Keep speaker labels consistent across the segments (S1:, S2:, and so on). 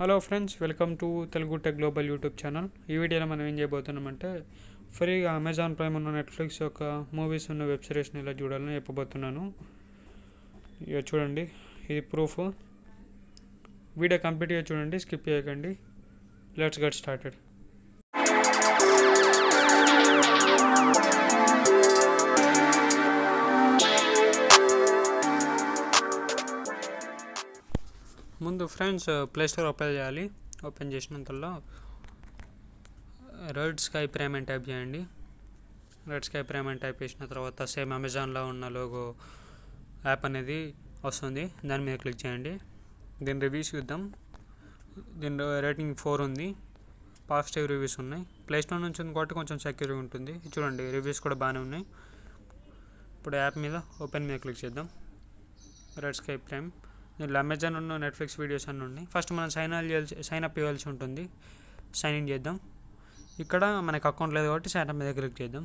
S1: hello friends welcome to Telugu tech global YouTube channel ఈ వీడియోలో మనం ఏం చేయబోతున్నామంటే ఫ్రీగా అమెజాన్ ప్రైమ్ ఉన్న నెట్ఫ్లిక్స్ యొక్క మూవీస్ ఉన్న వెబ్ సిరీస్ని ఇలా చూడాలని చెప్పబోతున్నాను ఇక చూడండి ఇది ప్రూఫ్ వీడియో కంప్లీట్గా చూడండి స్కిప్ చేయకండి లెట్స్ గెట్ స్టార్టెడ్ ముందు ఫ్రెండ్స్ ప్లేస్టోర్ ఓపెన్ చేయాలి ఓపెన్ చేసినంతలో రెడ్ స్కై ప్రేమ్ అని టైప్ చేయండి రెడ్ స్కై ప్రేమ్ అని టైప్ చేసిన తర్వాత సేమ్ అమెజాన్లో ఉన్న లోగో యాప్ అనేది వస్తుంది దాని మీద క్లిక్ చేయండి దీని రివ్యూస్ చూద్దాం దీని రేటింగ్ ఫోర్ ఉంది పాజిటివ్ రివ్యూస్ ఉన్నాయి ప్లేస్టోర్ నుంచి కాబట్టి కొంచెం సెక్యూరిటీ ఉంటుంది చూడండి రివ్యూస్ కూడా బాగానే ఉన్నాయి ఇప్పుడు యాప్ మీద ఓపెన్ మీద క్లిక్ చేద్దాం రెడ్ స్కై ప్రైమ్ ఇట్లా అమెజాన్ ఉన్న నెట్ఫ్లిక్స్ వీడియోస్ అన్నీ ఉన్నాయి ఫస్ట్ మనం సైన్ అప్ చేయాల్సి సైన్ అప్ ఇవ్వాల్సి ఉంటుంది సైన్ ఇన్ చేద్దాం ఇక్కడ మనకు అకౌంట్ లేదు కాబట్టి సైన్ అప్ మీద క్లిక్ చేద్దాం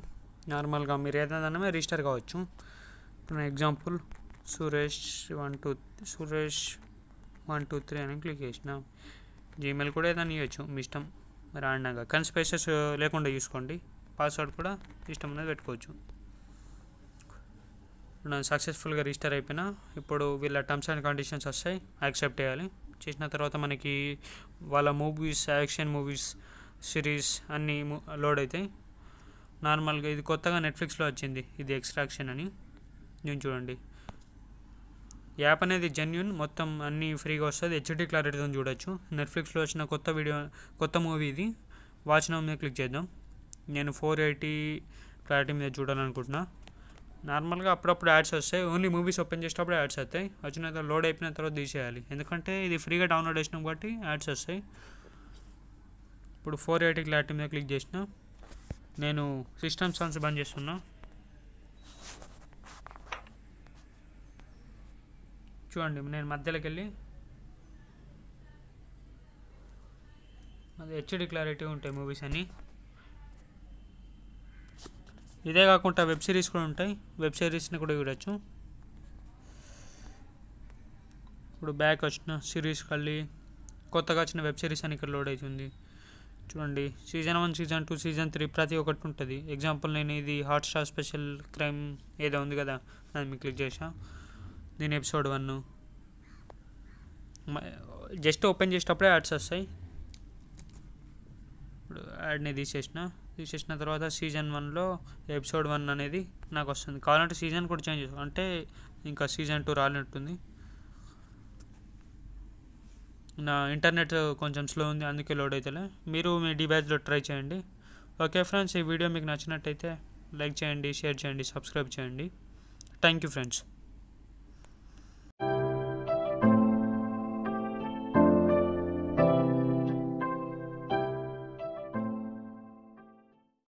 S1: నార్మల్గా మీరు ఏదైనా రిజిస్టర్ కావచ్చు ఇప్పుడు example Suresh one two Suresh one two three అని క్లిక్ చేసిన జీమెయిల్ కూడా ఏదైనా ఇవ్వచ్చు మీ ఇష్టం ఆడినాక కానీ స్పేసెస్ లేకుండా చూసుకోండి పాస్వర్డ్ కూడా ఇష్టం అనేది పెట్టుకోవచ్చు సక్సెస్ఫుల్గా రిజిస్టర్ అయిపోయినా ఇప్పుడు వీళ్ళ టర్మ్స్ అండ్ కండిషన్స్ వస్తాయి యాక్సెప్ట్ చేయాలి చేసిన తర్వాత మనకి వాళ్ళ మూవీస్ యాక్షన్ మూవీస్ సిరీస్ అన్నీ లోడ్ అవుతాయి నార్మల్గా ఇది కొత్తగా నెట్ఫ్లిక్స్లో వచ్చింది ఇది ఎక్స్ట్రాక్షన్ అని నేను చూడండి యాప్ అనేది జెన్యున్ మొత్తం అన్నీ ఫ్రీగా వస్తుంది హెచ్డి క్లారిటీతో చూడొచ్చు నెట్ఫ్లిక్స్లో వచ్చిన కొత్త వీడియో కొత్త మూవీ ఇది వాచ్ నౌ మీద క్లిక్ చేద్దాం నేను ఫోర్ ఎయిటీ క్లారిటీ మీద చూడాలనుకుంటున్నా నార్మల్గా అప్పుడప్పుడు యాడ్స్ వస్తాయి ఓన్లీ మూవీస్ ఓపెన్ చేసేటప్పుడు యాడ్స్ వస్తాయి వచ్చిన తర్వాత లోడ్ అయిపోయిన తర్వాత తీసేయాలి ఎందుకంటే ఇది ఫ్రీగా డౌన్లోడ్ చేసినాం కాబట్టి యాడ్స్ వస్తాయి ఇప్పుడు ఫోర్ ఎయిటీ క్లారిటీ మీద క్లిక్ చేసిన నేను సిస్టమ్ సాంగ్స్ బంద్ చేస్తున్నా చూడండి నేను మధ్యలోకి వెళ్ళి అది హెచ్డి క్లారిటీ ఉంటాయి మూవీస్ అన్నీ ఇదే కాకుండా వెబ్ సిరీస్ కూడా ఉంటాయి వెబ్ సిరీస్ని కూడా చూడొచ్చు ఇప్పుడు బ్యాక్ వచ్చిన సిరీస్ కళ్ళీ కొత్తగా వచ్చిన వెబ్ సిరీస్ అని ఇక్కడ లోడ్ అవుతుంది చూడండి season one season two season three ప్రతి ఒక్కటి ఉంటుంది ఎగ్జాంపుల్ నేను ఇది హాట్స్టార్ స్పెషల్ క్రైమ్ ఏదో ఉంది కదా అది మీకు క్లిక్ చేసా దీని ఎపిసోడ్ వన్ జస్ట్ ఓపెన్ చేసేటప్పుడే యాడ్స్ వస్తాయి ఇప్పుడు యాడ్ని తీసేసిన చేసిన తర్వాత సీజన్ వన్లో ఎపిసోడ్ వన్ అనేది నాకు వస్తుంది కావాలంటే సీజన్ కూడా చేంజ్ చేసుకో అంటే ఇంకా సీజన్ టూ రాలినట్టుంది నా ఇంటర్నెట్ కొంచెం స్లో ఉంది అందుకే లోడ్ అవుతలే మీరు మీ డివైస్లో ట్రై చేయండి ఓకే ఫ్రెండ్స్ ఈ వీడియో మీకు నచ్చినట్టయితే లైక్ చేయండి షేర్ చేయండి సబ్స్క్రైబ్ చేయండి థ్యాంక్ యూ ఫ్రెండ్స్